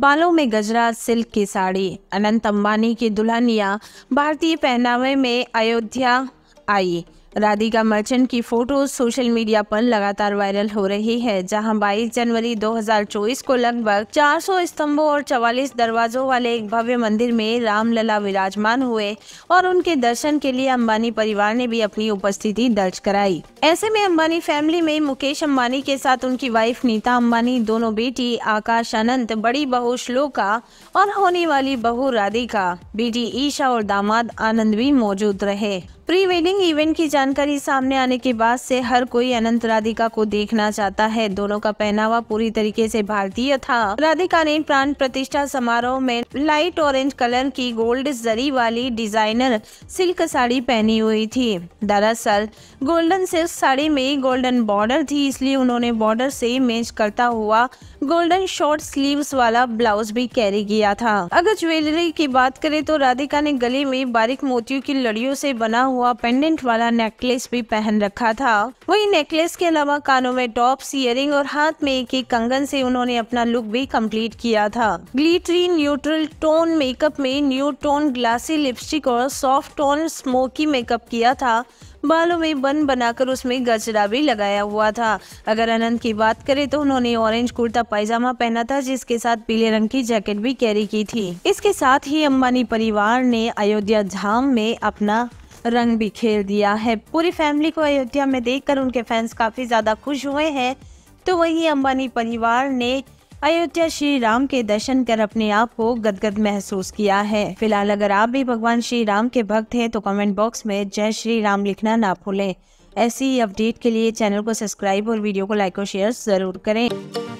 बालों में गजरा सिल्क की साड़ी अनंत अंबानी की दुल्हनिया भारतीय पहनावे में अयोध्या आई राधिका मर्चेंट की फोटोज सोशल मीडिया पर लगातार वायरल हो रही है जहां 22 जनवरी 2024 को लगभग 400 स्तंभों और 44 दरवाजों वाले एक भव्य मंदिर में रामलला विराजमान हुए और उनके दर्शन के लिए अंबानी परिवार ने भी अपनी उपस्थिति दर्ज कराई ऐसे में अंबानी फैमिली में मुकेश अम्बानी के साथ उनकी वाइफ नीता अम्बानी दोनों बेटी आकाश अनंत बड़ी बहू श्लोका और होने वाली बहू राधिका बेटी ईशा और दामाद आनंद भी मौजूद रहे प्री वेडिंग इवेंट की जानकारी सामने आने के बाद से हर कोई अनंत राधिका को देखना चाहता है दोनों का पहनावा पूरी तरीके से भारतीय था राधिका ने प्राण प्रतिष्ठा समारोह में लाइट ऑरेंज कलर की गोल्ड जरी वाली डिजाइनर सिल्क साड़ी पहनी हुई थी दरअसल गोल्डन सिल्क साड़ी में गोल्डन बॉर्डर थी इसलिए उन्होंने बॉर्डर से मैच करता हुआ गोल्डन शॉर्ट स्लीव वाला ब्लाउज भी कैरी किया था अगर ज्वेलरी की बात करे तो राधिका ने गले में बारीक मोतियों की लड़ियों से बना हुआ पेंडेंट वाला नेकलेस भी पहन रखा था वही नेकलेस के अलावा कानों में टॉप्स इयरिंग और हाथ में एक एक कंगन से उन्होंने अपना लुक भी कंप्लीट किया था ग्लिटरी न्यूट्रल टोन मेकअप में न्यू टोन ग्लासी लिपस्टिक और सॉफ्ट टोन स्मोकी मेकअप किया था बालों में बन बनाकर उसमें गजरा भी लगाया हुआ था अगर अनंत की बात करें तो उन्होंने ऑरेंज कुर्ता पायजामा पहना था जिसके साथ पीले रंग की जैकेट भी कैरी की थी इसके साथ ही अंबानी परिवार ने अयोध्या धाम में अपना रंग भी खेल दिया है पूरी फैमिली को अयोध्या में देखकर उनके फैंस काफ़ी ज़्यादा खुश हुए हैं तो वहीं अंबानी परिवार ने अयोध्या श्री राम के दर्शन कर अपने आप को गदगद महसूस किया है फिलहाल अगर आप भी भगवान श्री राम के भक्त हैं तो कमेंट बॉक्स में जय श्री राम लिखना ना भूलें ऐसी अपडेट के लिए चैनल को सब्सक्राइब और वीडियो को लाइक और शेयर ज़रूर करें